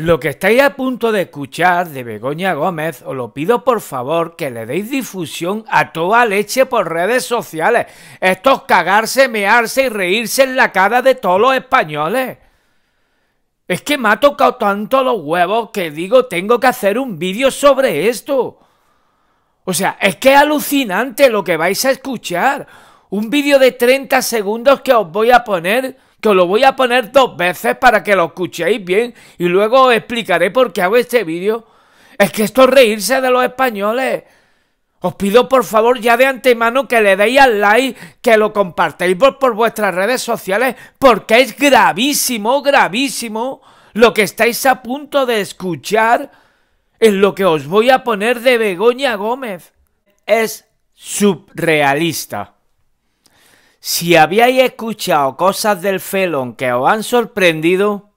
Lo que estáis a punto de escuchar de Begoña Gómez, os lo pido por favor que le deis difusión a toda leche por redes sociales. Esto es cagarse, mearse y reírse en la cara de todos los españoles. Es que me ha tocado tanto los huevos que digo tengo que hacer un vídeo sobre esto. O sea, es que es alucinante lo que vais a escuchar. Un vídeo de 30 segundos que os voy a poner que lo voy a poner dos veces para que lo escuchéis bien y luego os explicaré por qué hago este vídeo. Es que esto es reírse de los españoles. Os pido por favor ya de antemano que le deis al like, que lo compartáis por, vuestras redes sociales, porque es gravísimo, gravísimo lo que estáis a punto de escuchar en lo que os voy a poner de Begoña Gómez. Es surrealista. Si habíais escuchado cosas del felón que os han sorprendido,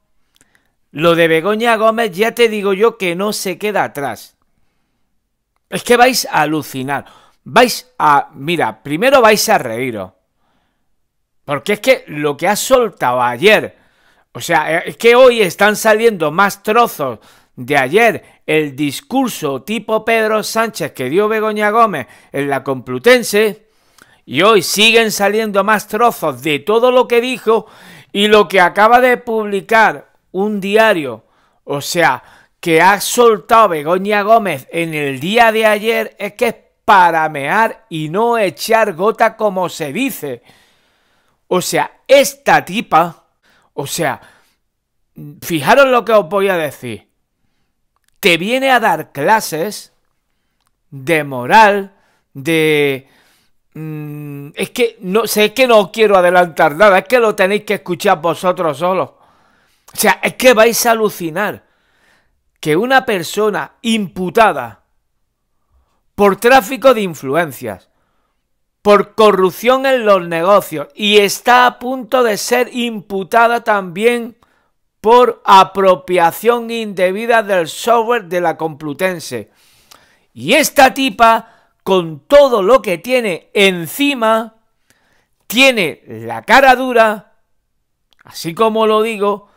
lo de Begoña Gómez ya te digo yo que no se queda atrás. Es que vais a alucinar. Vais a... Mira, primero vais a reíros. Porque es que lo que ha soltado ayer... O sea, es que hoy están saliendo más trozos de ayer el discurso tipo Pedro Sánchez que dio Begoña Gómez en la Complutense y hoy siguen saliendo más trozos de todo lo que dijo y lo que acaba de publicar un diario, o sea, que ha soltado Begoña Gómez en el día de ayer es que es para mear y no echar gota como se dice. O sea, esta tipa, o sea, fijaros lo que os voy a decir. Te viene a dar clases de moral, de Mm, es que no sé que no quiero adelantar nada, es que lo tenéis que escuchar vosotros solos. O sea, es que vais a alucinar que una persona imputada por tráfico de influencias, por corrupción en los negocios y está a punto de ser imputada también por apropiación indebida del software de la Complutense. Y esta tipa con todo lo que tiene encima, tiene la cara dura, así como lo digo,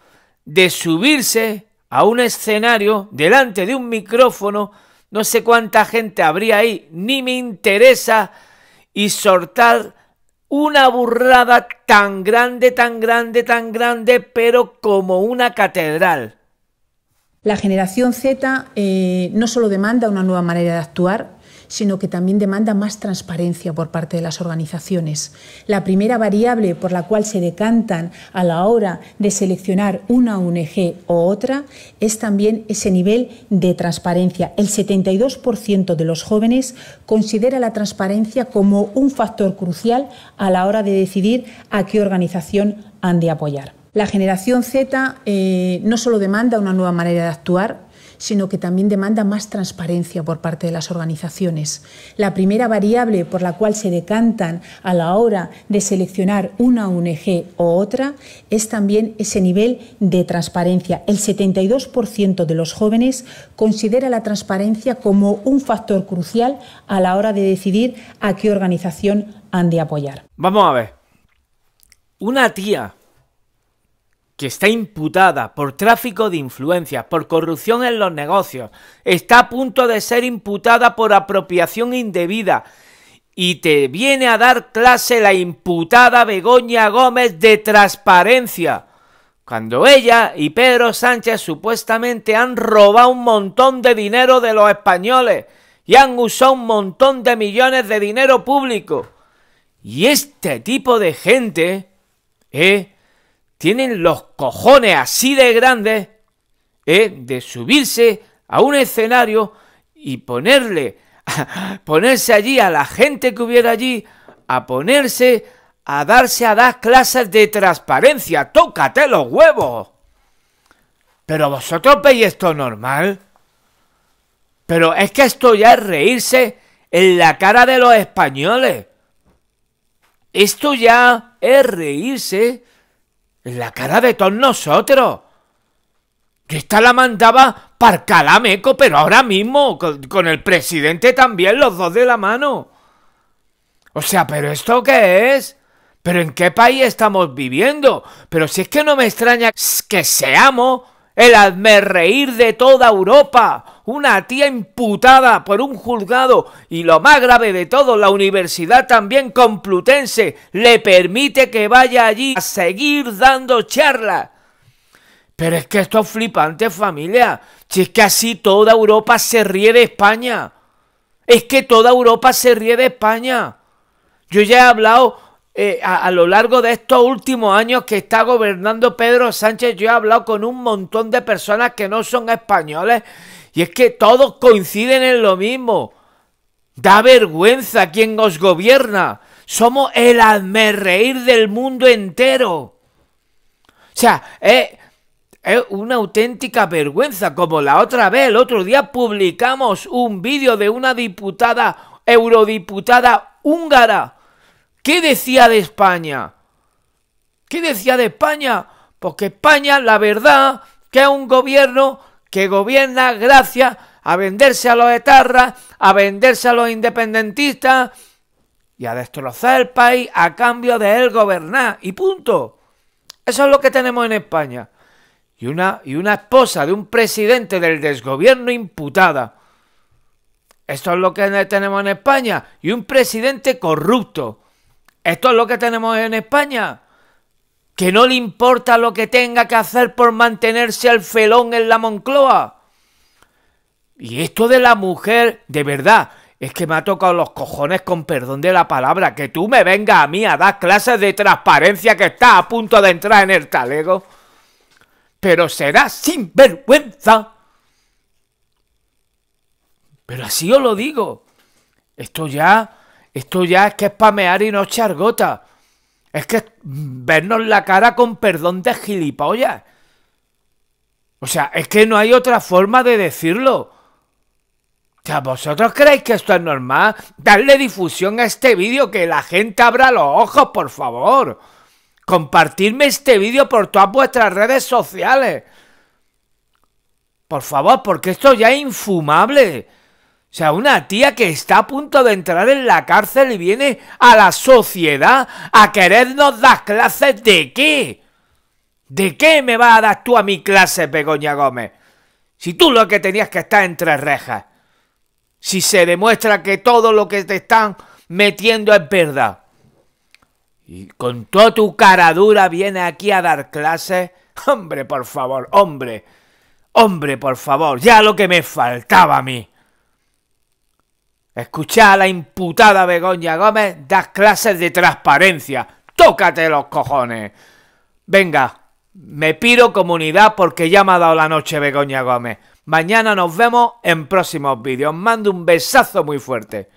de subirse a un escenario delante de un micrófono, no sé cuánta gente habría ahí, ni me interesa, y sortar una burrada tan grande, tan grande, tan grande, pero como una catedral. La generación Z eh, no solo demanda una nueva manera de actuar, sino que también demanda más transparencia por parte de las organizaciones. La primera variable por la cual se decantan a la hora de seleccionar una ONG o otra es también ese nivel de transparencia. El 72% de los jóvenes considera la transparencia como un factor crucial a la hora de decidir a qué organización han de apoyar. La generación Z eh, no solo demanda una nueva manera de actuar, sino que también demanda más transparencia por parte de las organizaciones. La primera variable por la cual se decantan a la hora de seleccionar una ONG o otra es también ese nivel de transparencia. El 72% de los jóvenes considera la transparencia como un factor crucial a la hora de decidir a qué organización han de apoyar. Vamos a ver. Una tía que está imputada por tráfico de influencias, por corrupción en los negocios, está a punto de ser imputada por apropiación indebida y te viene a dar clase la imputada Begoña Gómez de transparencia. Cuando ella y Pedro Sánchez supuestamente han robado un montón de dinero de los españoles y han usado un montón de millones de dinero público. Y este tipo de gente, ¿eh? tienen los cojones así de grandes ¿eh? de subirse a un escenario y ponerle, ponerse allí a la gente que hubiera allí, a ponerse a darse a dar clases de transparencia. Tócate los huevos. Pero vosotros veis esto normal. Pero es que esto ya es reírse en la cara de los españoles. Esto ya es reírse en la cara de todos nosotros. Que esta la mandaba para Calameco, pero ahora mismo, con, con, el presidente también, los dos de la mano. O sea, ¿pero esto qué es? ¿Pero en qué país estamos viviendo? Pero si es que no me extraña que seamos el reír de toda Europa, una tía imputada por un juzgado y lo más grave de todo, la universidad también complutense le permite que vaya allí a seguir dando charlas. Pero es que esto es flipante familia, si es que así toda Europa se ríe de España, es que toda Europa se ríe de España. Yo ya he hablado eh, a, lo largo de estos últimos años que está gobernando Pedro Sánchez, yo he hablado con un montón de personas que no son españoles y es que todos coinciden en lo mismo. Da vergüenza quien nos gobierna. Somos el reír del mundo entero. O sea, es, es una auténtica vergüenza. Como la otra vez, el otro día publicamos un vídeo de una diputada, eurodiputada húngara, ¿Qué decía de España? ¿Qué decía de España? Porque España, la verdad, que es un gobierno que gobierna gracias a venderse a los etarras, a venderse a los independentistas y a destrozar el país a cambio de él gobernar. Y punto. Eso es lo que tenemos en España. Y una, y una esposa de un presidente del desgobierno imputada. Esto es lo que tenemos en España. Y un presidente corrupto. Esto es lo que tenemos en España. Que no le importa lo que tenga que hacer por mantenerse al felón en la Moncloa. Y esto de la mujer, de verdad, es que me ha tocado los cojones con perdón de la palabra. Que tú me vengas a mí a dar clases de transparencia que está a punto de entrar en el talego. Pero será sin vergüenza. Pero así os lo digo. Esto ya esto ya es que es pamear y no chargota. Es que es vernos la cara con perdón de gilipollas. O sea, es que no hay otra forma de decirlo. O sea, ¿vosotros creéis que esto es normal? Darle difusión a este vídeo, que la gente abra los ojos, por favor. Compartirme este vídeo por todas vuestras redes sociales. Por favor, porque esto ya es infumable. O sea, una tía que está a punto de entrar en la cárcel y viene a la sociedad a querernos dar clases de qué. ¿De qué me vas a dar tú a mi clase, Begoña Gómez? Si tú lo que tenías que estar entre rejas. Si se demuestra que todo lo que te están metiendo es verdad. Y con toda tu cara dura viene aquí a dar clases. Hombre, por favor, hombre. Hombre, por favor, ya lo que me faltaba a mí. Escuchad a la imputada Begoña Gómez das clases de transparencia. ¡Tócate los cojones! Venga, me piro comunidad porque ya me ha dado la noche Begoña Gómez. Mañana nos vemos en próximos vídeos. Mando un besazo muy fuerte.